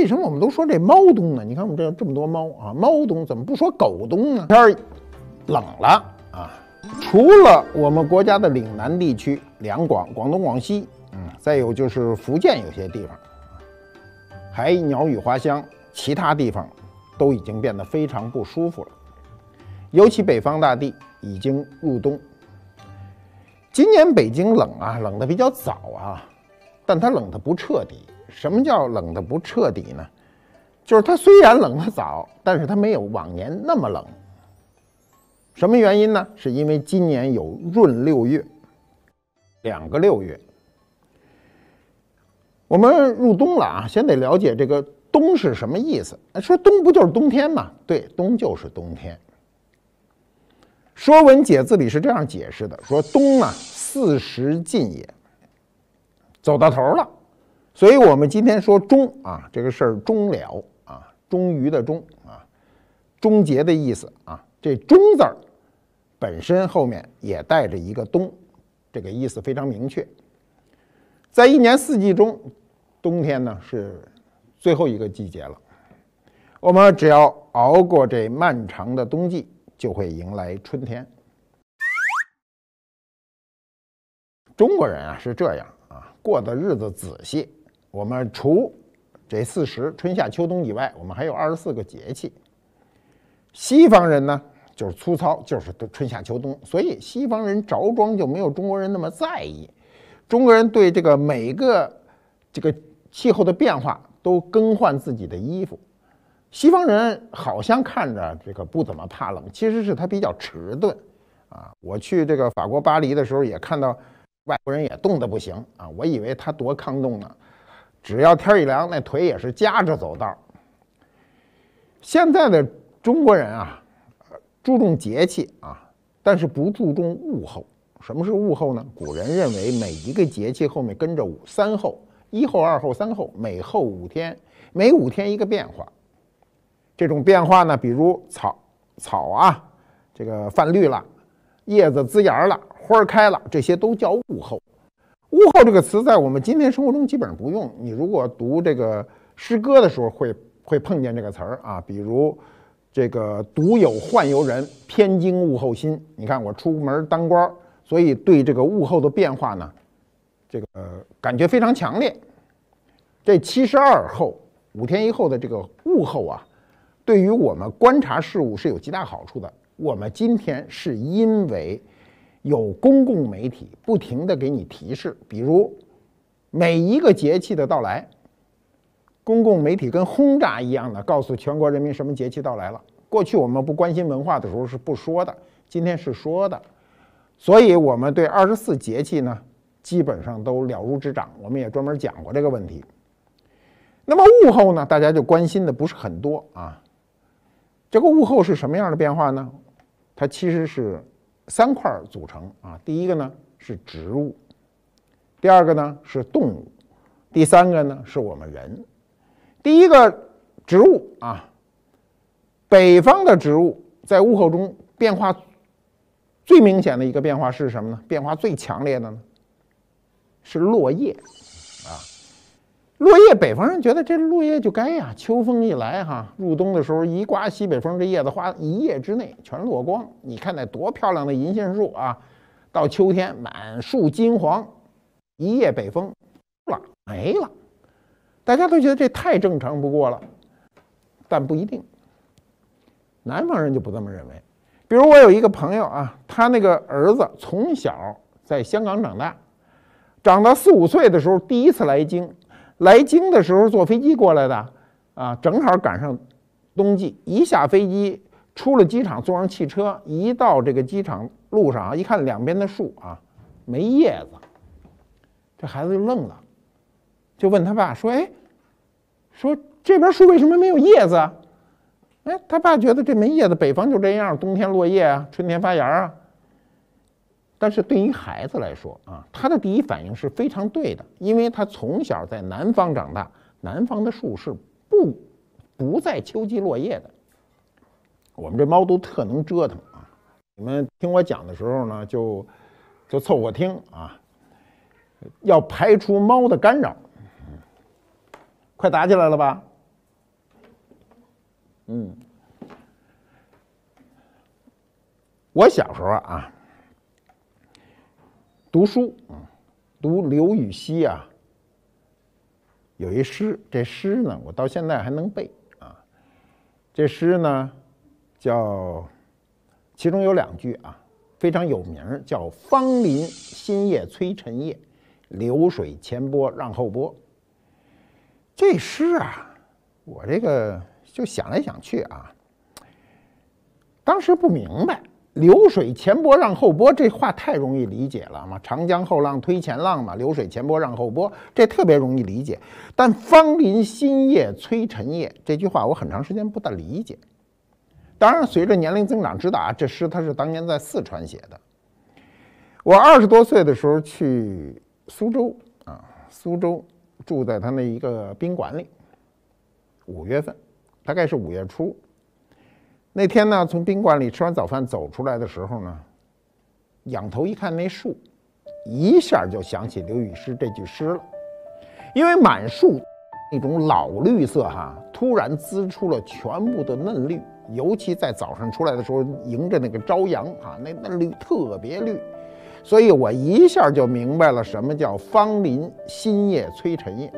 为什么我们都说这猫冬呢？你看我们这这么多猫啊，猫冬怎么不说狗冬呢？天儿冷了啊，除了我们国家的岭南地区，两广、广东、广西，嗯，再有就是福建有些地方还鸟语花香，其他地方都已经变得非常不舒服了。尤其北方大地已经入冬，今年北京冷啊，冷得比较早啊，但它冷得不彻底。什么叫冷的不彻底呢？就是它虽然冷得早，但是它没有往年那么冷。什么原因呢？是因为今年有闰六月，两个六月。我们入冬了啊，先得了解这个“冬”是什么意思。说“冬”不就是冬天吗？对，“冬”就是冬天。《说文解字》里是这样解释的：“说冬啊，四时尽也，走到头了。”所以，我们今天说“终”啊，这个事儿“终了”啊，“终于”的“终”啊，“终结”的意思啊。这“终”字儿本身后面也带着一个“冬”，这个意思非常明确。在一年四季中，冬天呢是最后一个季节了。我们只要熬过这漫长的冬季，就会迎来春天。中国人啊是这样啊，过的日子仔细。我们除这四十春夏秋冬以外，我们还有二十四个节气。西方人呢，就是粗糙，就是春夏秋冬，所以西方人着装就没有中国人那么在意。中国人对这个每个这个气候的变化都更换自己的衣服。西方人好像看着这个不怎么怕冷，其实是他比较迟钝啊。我去这个法国巴黎的时候，也看到外国人也冻得不行啊，我以为他多抗冻呢。只要天一凉，那腿也是夹着走道现在的中国人啊，注重节气啊，但是不注重物候。什么是物候呢？古人认为每一个节气后面跟着五三候，一候、二候、三候，每候五天，每五天一个变化。这种变化呢，比如草草啊，这个泛绿了，叶子滋芽了，花儿开了，这些都叫物候。物候这个词在我们今天生活中基本上不用。你如果读这个诗歌的时候，会会碰见这个词儿啊，比如这个“独有宦游人，偏惊物候心”。你看我出门当官，所以对这个物候的变化呢，这个感觉非常强烈。这七十二候、五天一后的这个物候啊，对于我们观察事物是有极大好处的。我们今天是因为。有公共媒体不停的给你提示，比如每一个节气的到来，公共媒体跟轰炸一样的告诉全国人民什么节气到来了。过去我们不关心文化的时候是不说的，今天是说的，所以我们对二十四节气呢基本上都了如指掌。我们也专门讲过这个问题。那么物候呢，大家就关心的不是很多啊。这个物候是什么样的变化呢？它其实是。三块组成啊，第一个呢是植物，第二个呢是动物，第三个呢是我们人。第一个植物啊，北方的植物在物候中变化最明显的一个变化是什么呢？变化最强烈的呢是落叶。落叶，北方人觉得这落叶就该呀，秋风一来，哈，入冬的时候一刮西北风，这叶子花一夜之内全落光。你看那多漂亮的银杏树啊，到秋天满树金黄，一夜北风了，没了。大家都觉得这太正常不过了，但不一定。南方人就不这么认为。比如我有一个朋友啊，他那个儿子从小在香港长大，长到四五岁的时候第一次来京。来京的时候坐飞机过来的啊，正好赶上冬季。一下飞机，出了机场，坐上汽车，一到这个机场路上啊，一看两边的树啊，没叶子，这孩子就愣了，就问他爸说：“哎，说这边树为什么没有叶子？”哎，他爸觉得这没叶子，北方就这样，冬天落叶啊，春天发芽啊。但是对于孩子来说啊，他的第一反应是非常对的，因为他从小在南方长大，南方的树是不，不在秋季落叶的。我们这猫都特能折腾啊，你们听我讲的时候呢，就，就凑合听啊。要排除猫的干扰，快打起来了吧？嗯，我小时候啊。读书，嗯，读刘禹锡啊，有一诗，这诗呢，我到现在还能背啊。这诗呢，叫其中有两句啊，非常有名叫“芳林新叶催陈叶，流水前波让后波”。这诗啊，我这个就想来想去啊，当时不明白。流水前波让后波，这话太容易理解了嘛？长江后浪推前浪嘛，流水前波让后波，这特别容易理解。但芳林新叶催陈叶，这句话我很长时间不大理解。当然，随着年龄增长，知道啊，这诗他是当年在四川写的。我二十多岁的时候去苏州啊，苏州住在他那一个宾馆里，五月份，大概是五月初。那天呢，从宾馆里吃完早饭走出来的时候呢，仰头一看那树，一下就想起刘禹锡这句诗了。因为满树那种老绿色哈，突然滋出了全部的嫩绿，尤其在早上出来的时候，迎着那个朝阳啊，那嫩绿特别绿，所以我一下就明白了什么叫芳林新叶催陈叶，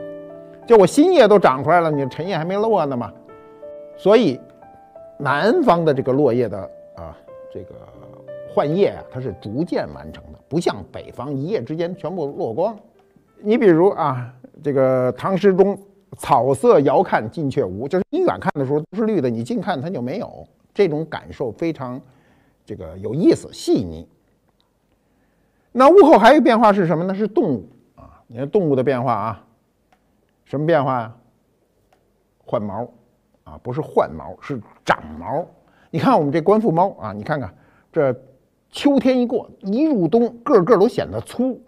就我新叶都长出来了，你陈叶还没落呢嘛，所以。南方的这个落叶的啊，这个换叶啊，它是逐渐完成的，不像北方一夜之间全部落光。你比如啊，这个唐诗中“草色遥看近却无”，就是你远看的时候都是绿的，你近看它就没有，这种感受非常这个有意思、细腻。那物候还有变化是什么呢？是动物啊，你看动物的变化啊，什么变化呀？换毛。不是换毛，是长毛。你看我们这观复猫啊，你看看这秋天一过，一入冬，个个都显得粗。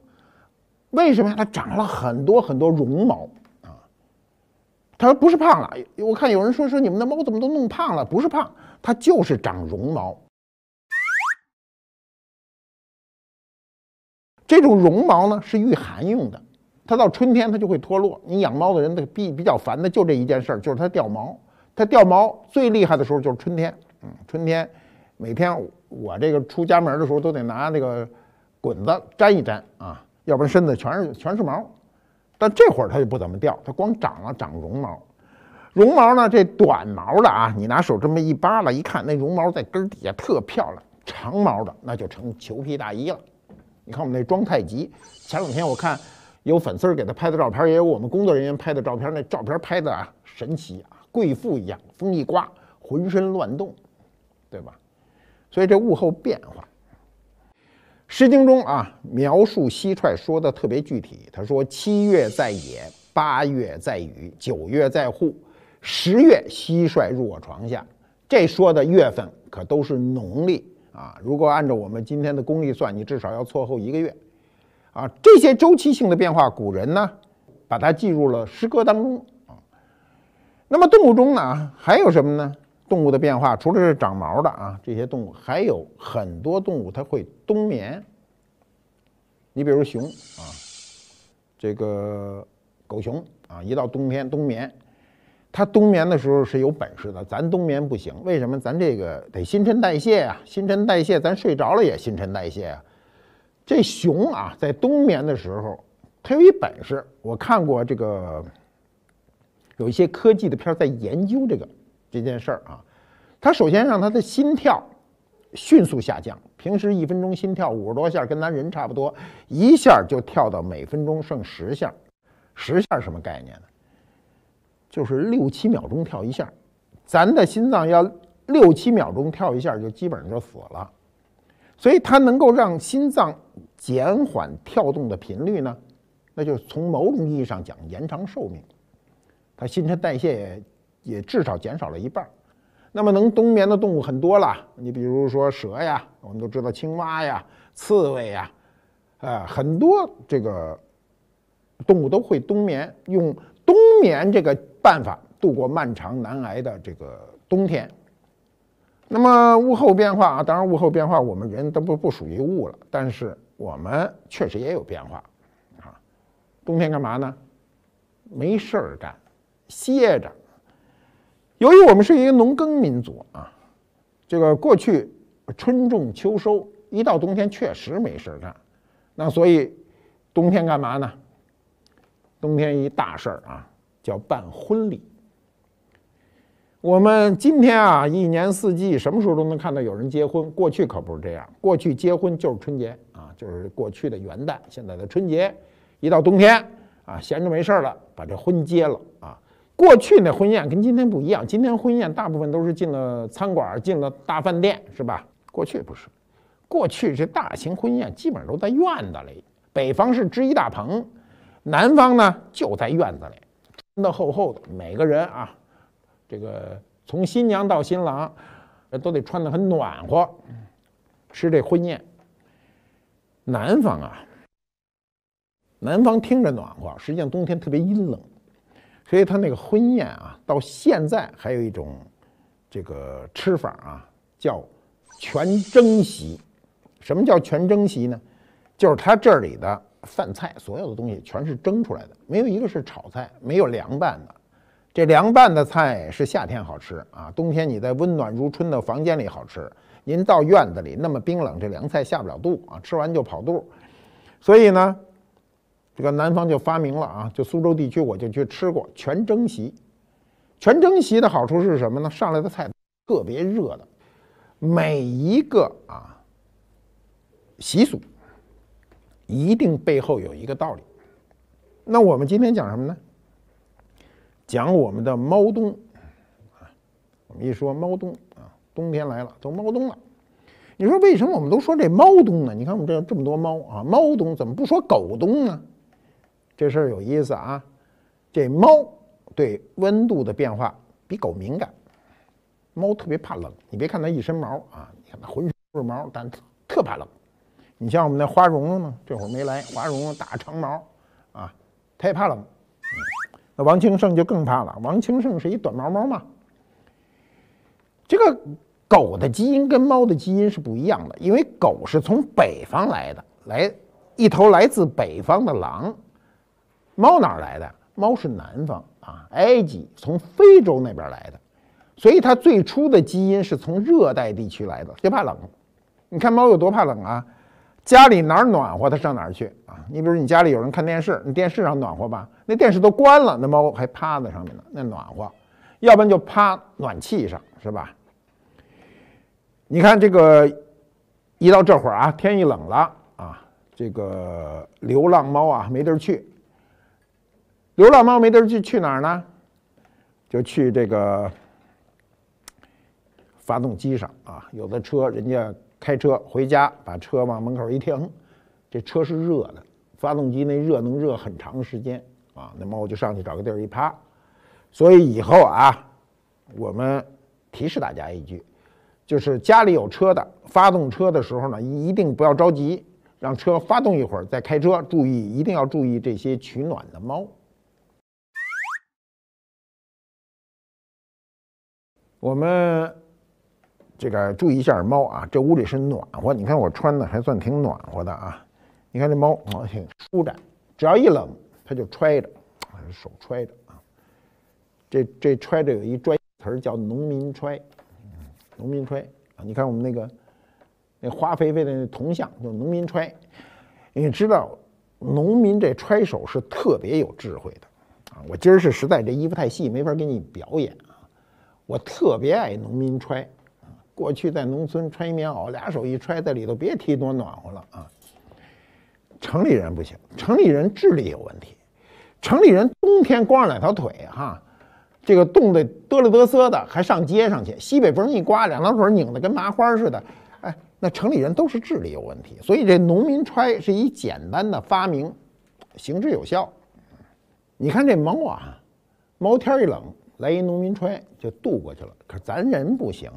为什么？呀？它长了很多很多绒毛啊。他说不是胖了，我看有人说说你们的猫怎么都弄胖了，不是胖，它就是长绒毛。这种绒毛呢是御寒用的，它到春天它就会脱落。你养猫的人的比比较烦的就这一件事儿，就是它掉毛。它掉毛最厉害的时候就是春天，嗯，春天每天我这个出家门的时候都得拿那个滚子粘一粘啊，要不然身子全是全是毛。但这会儿它就不怎么掉，它光长了长绒毛，绒毛呢这短毛的啊，你拿手这么一扒拉一看，那绒毛在根底下特漂亮。长毛的那就成裘皮大衣了。你看我们那装太极，前两天我看有粉丝给他拍的照片，也有我们工作人员拍的照片，那照片拍的啊神奇啊。贵妇一样，风一刮，浑身乱动，对吧？所以这物候变化，《诗经》中啊描述蟋蟀说的特别具体。他说：“七月在野，八月在雨，九月在户，十月蟋蟀入我床下。”这说的月份可都是农历啊。如果按照我们今天的公历算，你至少要错后一个月啊。这些周期性的变化，古人呢把它记入了诗歌当中。那么动物中呢，还有什么呢？动物的变化除了是长毛的啊，这些动物还有很多动物，它会冬眠。你比如熊啊，这个狗熊啊，一到冬天冬眠。它冬眠的时候是有本事的，咱冬眠不行。为什么？咱这个得新陈代谢啊，新陈代谢，咱睡着了也新陈代谢啊。这熊啊，在冬眠的时候，它有一本事，我看过这个。有一些科技的片儿在研究这个这件事儿啊，他首先让他的心跳迅速下降，平时一分钟心跳五十多下，跟咱人差不多，一下就跳到每分钟剩十下，十下什么概念呢？就是六七秒钟跳一下，咱的心脏要六七秒钟跳一下就基本上就死了，所以它能够让心脏减缓跳动的频率呢，那就从某种意义上讲延长寿命。它新陈代谢也也至少减少了一半，那么能冬眠的动物很多了，你比如说蛇呀，我们都知道青蛙呀、刺猬呀，呃，很多这个动物都会冬眠，用冬眠这个办法度过漫长难挨的这个冬天。那么物候变化啊，当然物候变化我们人都不不属于物了，但是我们确实也有变化啊。冬天干嘛呢？没事儿干。歇着。由于我们是一个农耕民族啊，这个过去春种秋收，一到冬天确实没事干。那所以冬天干嘛呢？冬天一大事儿啊，叫办婚礼。我们今天啊，一年四季什么时候都能看到有人结婚。过去可不是这样，过去结婚就是春节啊，就是过去的元旦，现在的春节。一到冬天啊，闲着没事儿了，把这婚结了啊。过去那婚宴跟今天不一样，今天婚宴大部分都是进了餐馆，进了大饭店，是吧？过去不是，过去这大型婚宴基本上都在院子里，北方是支一大棚，南方呢就在院子里，穿的厚厚的，每个人啊，这个从新娘到新郎都得穿的很暖和，吃这婚宴。南方啊，南方听着暖和，实际上冬天特别阴冷。所以他那个婚宴啊，到现在还有一种这个吃法啊，叫全蒸席。什么叫全蒸席呢？就是他这里的饭菜，所有的东西全是蒸出来的，没有一个是炒菜，没有凉拌的。这凉拌的菜是夏天好吃啊，冬天你在温暖如春的房间里好吃。您到院子里那么冰冷，这凉菜下不了肚啊，吃完就跑肚。所以呢。这个南方就发明了啊，就苏州地区，我就去吃过全蒸席。全蒸席的好处是什么呢？上来的菜特别热的，每一个啊习俗一定背后有一个道理。那我们今天讲什么呢？讲我们的猫冬啊。我们一说猫冬啊，冬天来了，都猫冬了。你说为什么我们都说这猫冬呢？你看我们这这么多猫啊，猫冬怎么不说狗冬呢？这事儿有意思啊！这猫对温度的变化比狗敏感，猫特别怕冷。你别看它一身毛啊，你看它浑身都是毛，但特怕冷。你像我们那花绒绒呢，这会儿没来，花绒绒大长毛啊，它也怕冷。那王清盛就更怕了，王清盛是一短毛猫嘛。这个狗的基因跟猫的基因是不一样的，因为狗是从北方来的，来一头来自北方的狼。猫哪来的？猫是南方啊，埃及从非洲那边来的，所以它最初的基因是从热带地区来的，就怕冷。你看猫有多怕冷啊？家里哪儿暖和它上哪儿去啊？你比如你家里有人看电视，你电视上暖和吧？那电视都关了，那猫还趴在上面呢，那暖和。要不然就趴暖气上，是吧？你看这个，一到这会儿啊，天一冷了啊，这个流浪猫啊没地儿去。流浪猫没地儿去去哪儿呢？就去这个发动机上啊！有的车人家开车回家，把车往门口一停，这车是热的，发动机那热能热很长时间啊！那猫就上去找个地儿一趴。所以以后啊，我们提示大家一句：就是家里有车的，发动车的时候呢，一定不要着急，让车发动一会儿再开车。注意，一定要注意这些取暖的猫。我们这个注意一下猫啊，这屋里是暖和，你看我穿的还算挺暖和的啊。你看这猫，挺舒展，只要一冷，它就揣着，手揣着啊。这这揣着有一专词儿叫“农民揣”，农民揣啊。你看我们那个那花肥肥的那铜像，就是农民揣。你知道农民这揣手是特别有智慧的啊。我今儿是实在这衣服太细，没法给你表演。我特别爱农民揣，过去在农村穿一棉袄，俩手一揣在里头，别提多暖和了啊。城里人不行，城里人智力有问题。城里人冬天光着两条腿哈，这个冻得哆里哆嗦的，还上街上去，西北风一刮，两条腿拧得跟麻花似的。哎，那城里人都是智力有问题，所以这农民揣是一简单的发明，行之有效。你看这猫啊，猫天一冷。来一农民穿就渡过去了，可咱人不行，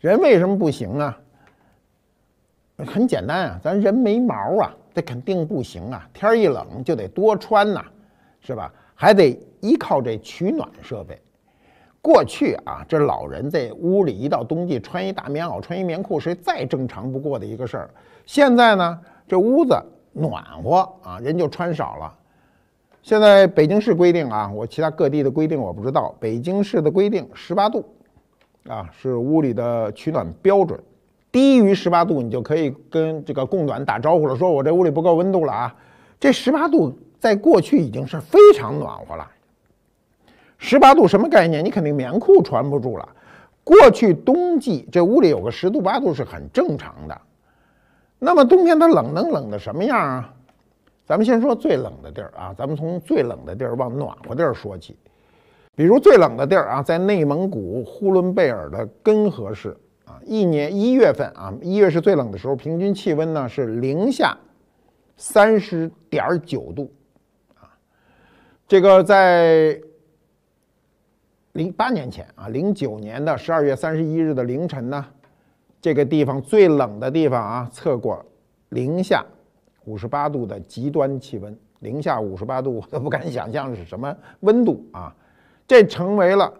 人为什么不行啊？很简单啊，咱人没毛啊，这肯定不行啊。天一冷就得多穿呐，是吧？还得依靠这取暖设备。过去啊，这老人在屋里一到冬季穿一大棉袄、穿一棉裤，是再正常不过的一个事儿。现在呢，这屋子暖和啊，人就穿少了。现在北京市规定啊，我其他各地的规定我不知道。北京市的规定十八度，啊，是屋里的取暖标准。低于十八度，你就可以跟这个供暖打招呼了，说我这屋里不够温度了啊。这十八度在过去已经是非常暖和了。十八度什么概念？你肯定棉裤穿不住了。过去冬季这屋里有个十度八度是很正常的。那么冬天它冷能冷的什么样啊？咱们先说最冷的地儿啊，咱们从最冷的地儿往暖和地儿说起。比如最冷的地儿啊，在内蒙古呼伦贝尔的根河市啊，一年一月份啊，一月是最冷的时候，平均气温呢是零下三十点九度啊。这个在零八年前啊，零九年的十二月三十一日的凌晨呢，这个地方最冷的地方啊，测过零下。五十八度的极端气温，零下五十八度，我都不敢想象是什么温度啊！这成为了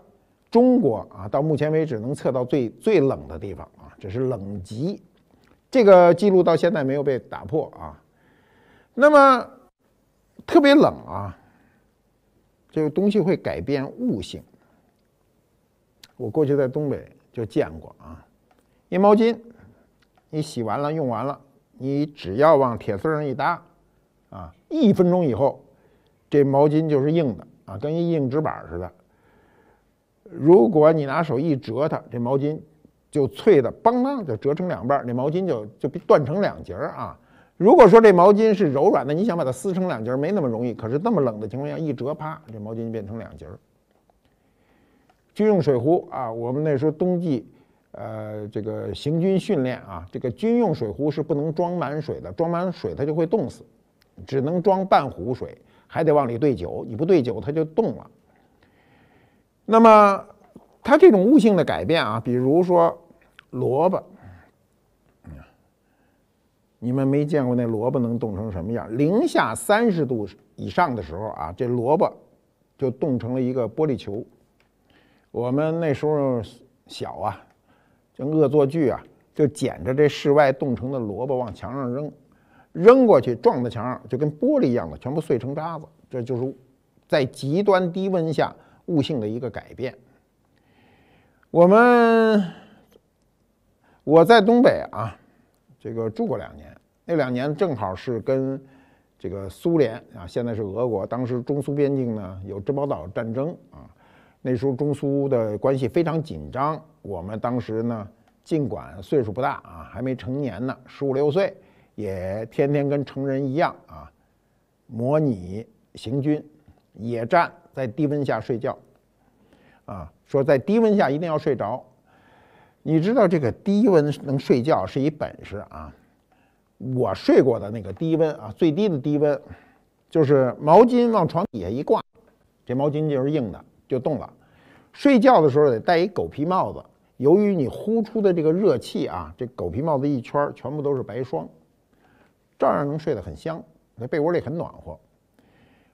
中国啊，到目前为止能测到最最冷的地方啊，这是冷极，这个记录到现在没有被打破啊。那么特别冷啊，这个东西会改变物性。我过去在东北就见过啊，一毛巾，你洗完了用完了。你只要往铁丝上一搭，啊，一分钟以后，这毛巾就是硬的啊，跟一硬纸板似的。如果你拿手一折它，这毛巾就脆的，梆梆，就折成两半儿，那毛巾就就断成两截儿啊。如果说这毛巾是柔软的，你想把它撕成两截儿没那么容易。可是这么冷的情况下一折，啪，这毛巾就变成两截儿。军用水壶啊，我们那时候冬季。呃，这个行军训练啊，这个军用水壶是不能装满水的，装满水它就会冻死，只能装半壶水，还得往里兑酒，你不兑酒它就冻了。那么，它这种物性的改变啊，比如说萝卜，你们没见过那萝卜能冻成什么样？零下三十度以上的时候啊，这萝卜就冻成了一个玻璃球。我们那时候小啊。恶作剧啊，就捡着这室外冻成的萝卜往墙上扔，扔过去撞在墙上，就跟玻璃一样的，全部碎成渣子。这就是在极端低温下悟性的一个改变。我们我在东北啊，这个住过两年，那两年正好是跟这个苏联啊，现在是俄国，当时中苏边境呢有珍宝岛战争啊，那时候中苏的关系非常紧张。我们当时呢，尽管岁数不大啊，还没成年呢，十五六岁，也天天跟成人一样啊，模拟行军、野战，在低温下睡觉，啊，说在低温下一定要睡着。你知道这个低温能睡觉是一本事啊。我睡过的那个低温啊，最低的低温，就是毛巾往床底下一挂，这毛巾就是硬的，就冻了。睡觉的时候得戴一狗皮帽子。由于你呼出的这个热气啊，这狗皮帽子一圈全部都是白霜，照样能睡得很香，在被窝里很暖和。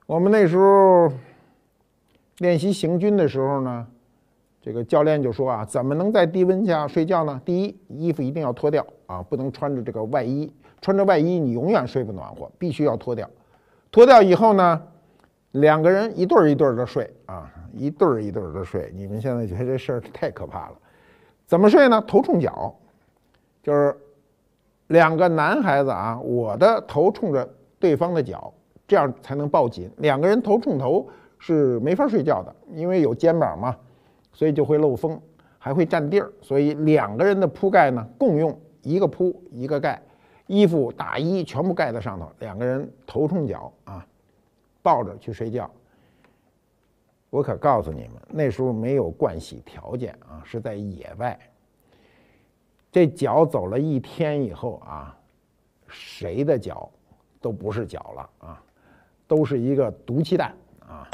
我们那时候练习行军的时候呢，这个教练就说啊，怎么能在低温下睡觉呢？第一，衣服一定要脱掉啊，不能穿着这个外衣，穿着外衣你永远睡不暖和，必须要脱掉。脱掉以后呢，两个人一对儿一对儿的睡啊，一对儿一对儿的睡。你们现在觉得这事儿太可怕了。怎么睡呢？头冲脚，就是两个男孩子啊，我的头冲着对方的脚，这样才能抱紧。两个人头冲头是没法睡觉的，因为有肩膀嘛，所以就会漏风，还会占地儿。所以两个人的铺盖呢，共用一个铺一个盖，衣服大衣全部盖在上头，两个人头冲脚啊，抱着去睡觉。我可告诉你们，那时候没有盥洗条件啊，是在野外。这脚走了一天以后啊，谁的脚都不是脚了啊，都是一个毒气弹啊，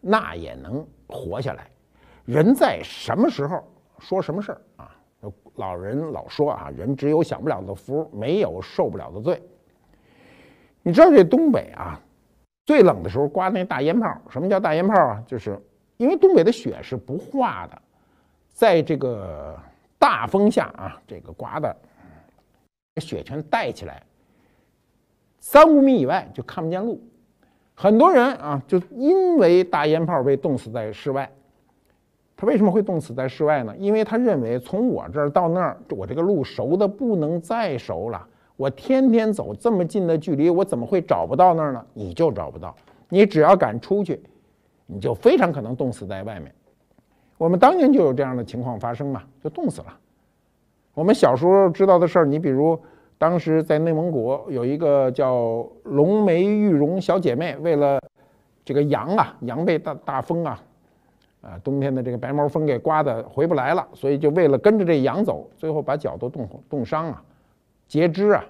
那也能活下来。人在什么时候说什么事儿啊？老人老说啊，人只有享不了的福，没有受不了的罪。你知道这东北啊？最冷的时候刮那大烟泡，什么叫大烟泡啊？就是因为东北的雪是不化的，在这个大风下啊，这个刮的雪全带起来，三五米以外就看不见路。很多人啊，就因为大烟泡被冻死在室外。他为什么会冻死在室外呢？因为他认为从我这儿到那儿，我这个路熟的不能再熟了。我天天走这么近的距离，我怎么会找不到那儿呢？你就找不到。你只要敢出去，你就非常可能冻死在外面。我们当年就有这样的情况发生嘛，就冻死了。我们小时候知道的事儿，你比如当时在内蒙古有一个叫龙梅玉容小姐妹，为了这个羊啊，羊被大大风啊，啊，冬天的这个白毛风给刮的回不来了，所以就为了跟着这羊走，最后把脚都冻冻伤了。截肢啊，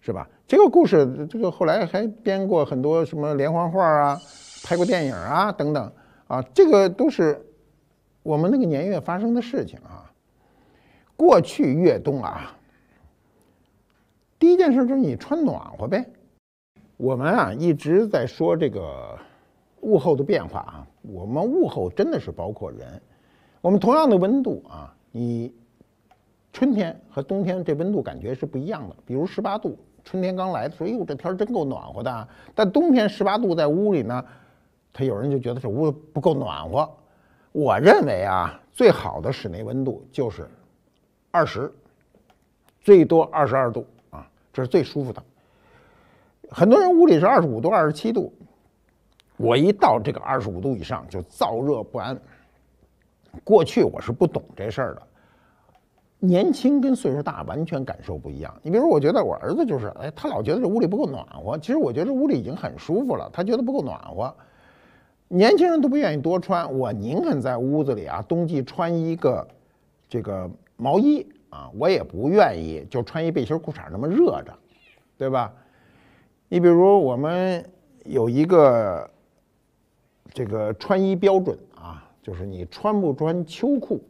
是吧？这个故事，这个后来还编过很多什么连环画啊，拍过电影啊等等啊，这个都是我们那个年月发生的事情啊。过去越冬啊，第一件事就是你穿暖和呗。我们啊一直在说这个物候的变化啊，我们物候真的是包括人。我们同样的温度啊，你。春天和冬天这温度感觉是不一样的。比如十八度，春天刚来的时候，哎呦，这天儿真够暖和的。但冬天十八度在屋里呢，他有人就觉得这屋不够暖和。我认为啊，最好的室内温度就是二十，最多二十二度啊，这是最舒服的。很多人屋里是二十五度、二十七度，我一到这个二十五度以上就燥热不安。过去我是不懂这事儿的。年轻跟岁数大完全感受不一样。你比如，我觉得我儿子就是，哎，他老觉得这屋里不够暖和。其实我觉得这屋里已经很舒服了，他觉得不够暖和。年轻人都不愿意多穿，我宁肯在屋子里啊，冬季穿一个这个毛衣啊，我也不愿意就穿一背心裤衩那么热着，对吧？你比如我们有一个这个穿衣标准啊，就是你穿不穿秋裤。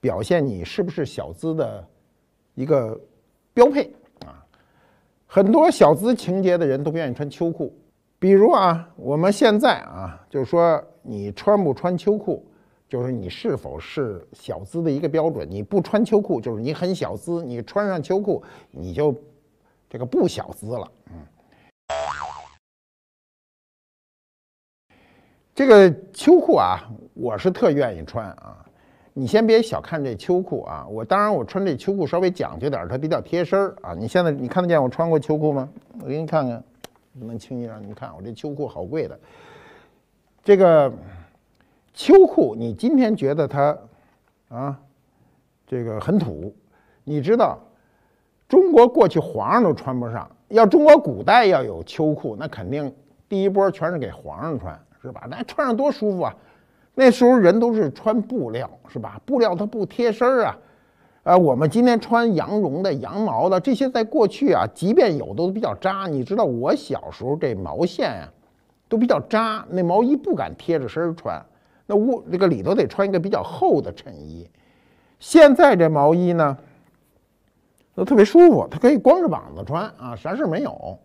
表现你是不是小资的一个标配啊？很多小资情节的人都不愿意穿秋裤，比如啊，我们现在啊，就是说你穿不穿秋裤，就是你是否是小资的一个标准。你不穿秋裤，就是你很小资；你穿上秋裤，你就这个不小资了。嗯，这个秋裤啊，我是特愿意穿啊。你先别小看这秋裤啊！我当然我穿这秋裤稍微讲究点儿，它比较贴身儿啊。你现在你看得见我穿过秋裤吗？我给你看看，不能轻易让你们看，我这秋裤好贵的。这个秋裤，你今天觉得它啊，这个很土？你知道，中国过去皇上都穿不上。要中国古代要有秋裤，那肯定第一波全是给皇上穿，是吧？那穿上多舒服啊！那时候人都是穿布料，是吧？布料它不贴身儿啊，啊，我们今天穿羊绒的、羊毛的这些，在过去啊，即便有都比较扎。你知道我小时候这毛线啊，都比较扎，那毛衣不敢贴着身儿穿，那屋那个里头得穿一个比较厚的衬衣。现在这毛衣呢，都特别舒服，它可以光着膀子穿啊，啥事儿没有。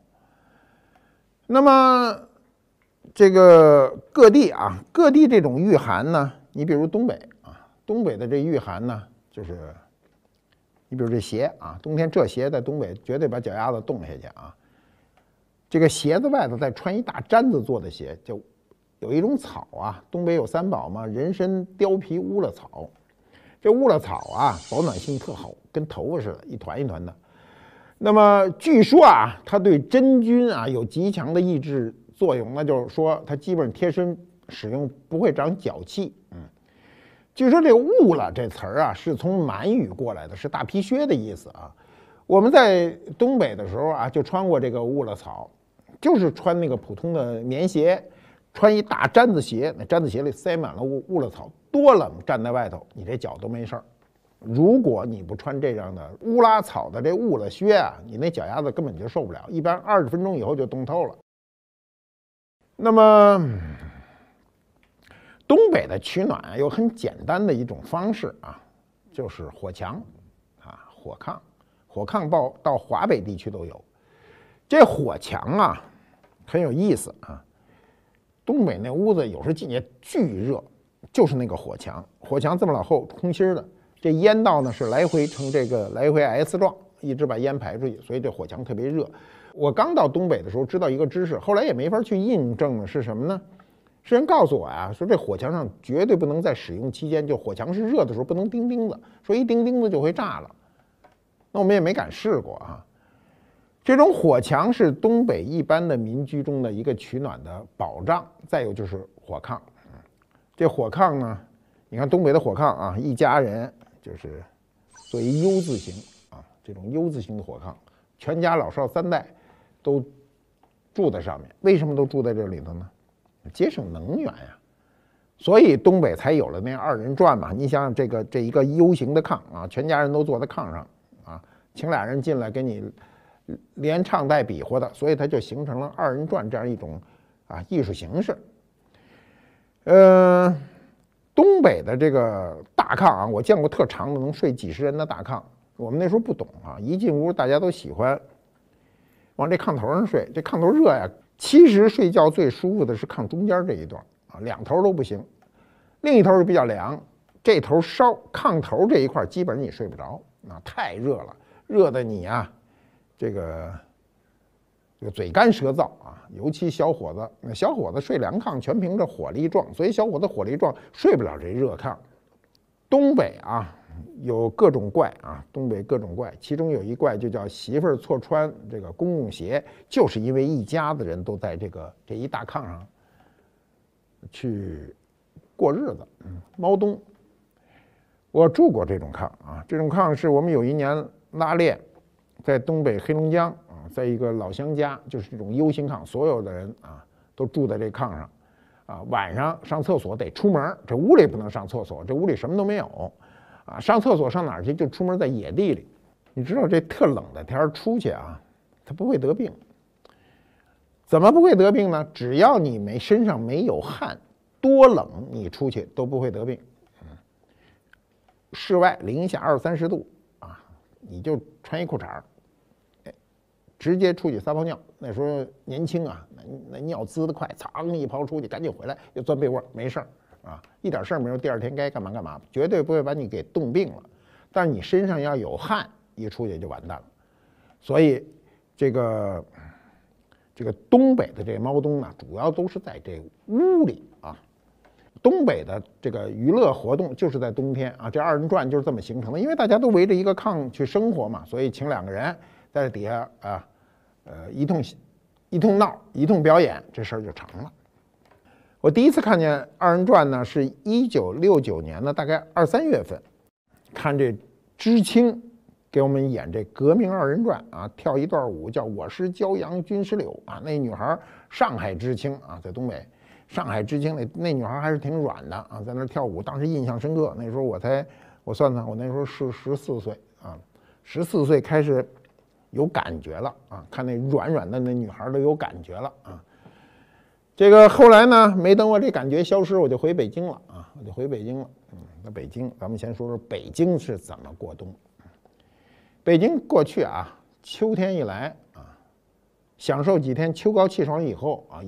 那么。这个各地啊，各地这种御寒呢，你比如东北啊，东北的这御寒呢，就是，你比如这鞋啊，冬天这鞋在东北绝对把脚丫子冻下去啊。这个鞋子外头再穿一大毡子做的鞋，就有一种草啊，东北有三宝嘛，人参、貂皮、乌了草。这乌了草啊，保暖性特好，跟头发似的，一团一团的。那么据说啊，它对真菌啊有极强的抑制。作用，那就是说，它基本贴身使用不会长脚气。嗯，据说这“靰了”这词儿啊，是从满语过来的，是大皮靴的意思啊。我们在东北的时候啊，就穿过这个靰鞡草，就是穿那个普通的棉鞋，穿一大毡子鞋，那毡子鞋里塞满了靰靰鞡草，多冷站在外头，你这脚都没事儿。如果你不穿这样的乌拉草的这靰鞡靴啊，你那脚丫子根本就受不了，一般二十分钟以后就冻透了。那么，东北的取暖有很简单的一种方式啊，就是火墙，啊，火炕，火炕到到华北地区都有。这火墙啊，很有意思啊。东北那屋子有时候进去巨热，就是那个火墙。火墙这么老厚，空心的，这烟道呢是来回成这个来回 S 状。一直把烟排出去，所以这火墙特别热。我刚到东北的时候知道一个知识，后来也没法去印证的是什么呢？是人告诉我呀，说这火墙上绝对不能在使用期间，就火墙是热的时候不能钉钉子，说一钉钉子就会炸了。那我们也没敢试过啊。这种火墙是东北一般的民居中的一个取暖的保障。再有就是火炕。这火炕呢，你看东北的火炕啊，一家人就是做一 U 字形。这种 U 字形的火炕，全家老少三代都住在上面。为什么都住在这里头呢？节省能源呀。所以东北才有了那二人转嘛。你想想，这个这一个 U 型的炕啊，全家人都坐在炕上啊，请俩人进来给你连唱带比划的，所以它就形成了二人转这样一种啊艺术形式。嗯，东北的这个大炕啊，我见过特长的，能睡几十人的大炕。我们那时候不懂啊，一进屋大家都喜欢往这炕头上睡，这炕头热呀。其实睡觉最舒服的是炕中间这一段啊，两头都不行，另一头是比较凉，这头烧炕头这一块基本上你睡不着，啊，太热了，热的你啊，这个这个嘴干舌燥啊。尤其小伙子，那小伙子睡凉炕全凭这火力壮，所以小伙子火力壮睡不了这热炕。东北啊。有各种怪啊，东北各种怪，其中有一怪就叫媳妇儿错穿这个公共鞋，就是因为一家子人都在这个这一大炕上，去过日子。嗯，猫冬，我住过这种炕啊，这种炕是我们有一年拉练，在东北黑龙江啊，在一个老乡家，就是这种 U 型炕，所有的人都住在这炕上，啊，晚上上厕所得出门，这屋里不能上厕所，这屋里什么都没有。啊，上厕所上哪儿去？就出门在野地里，你知道这特冷的天儿出去啊，他不会得病。怎么不会得病呢？只要你没身上没有汗，多冷你出去都不会得病。室外零下二三十度啊，你就穿一裤衩儿，哎，直接出去撒泡尿。那时候年轻啊，那那尿滋的快，噌一泡出去，赶紧回来又钻被窝，没事儿。啊，一点事儿没有，第二天该干嘛干嘛，绝对不会把你给冻病了。但是你身上要有汗，一出去就完蛋了。所以，这个这个东北的这猫冬呢，主要都是在这屋里啊。东北的这个娱乐活动就是在冬天啊，这二人转就是这么形成的。因为大家都围着一个炕去生活嘛，所以请两个人在底下啊，呃，一通一通闹，一通表演，这事儿就成了。我第一次看见《二人转》呢，是一九六九年的，大概二三月份，看这知青给我们演这《革命二人转》啊，跳一段舞，叫我是骄阳君师柳啊，那女孩上海知青啊，在东北，上海知青那那女孩还是挺软的啊，在那跳舞，当时印象深刻。那时候我才，我算算，我那时候是十四岁啊，十四岁开始有感觉了啊，看那软软的那女孩都有感觉了啊。这个后来呢，没等我这感觉消失，我就回北京了啊，我就回北京了。嗯，那北京，咱们先说说北京是怎么过冬。北京过去啊，秋天一来啊，享受几天秋高气爽以后啊。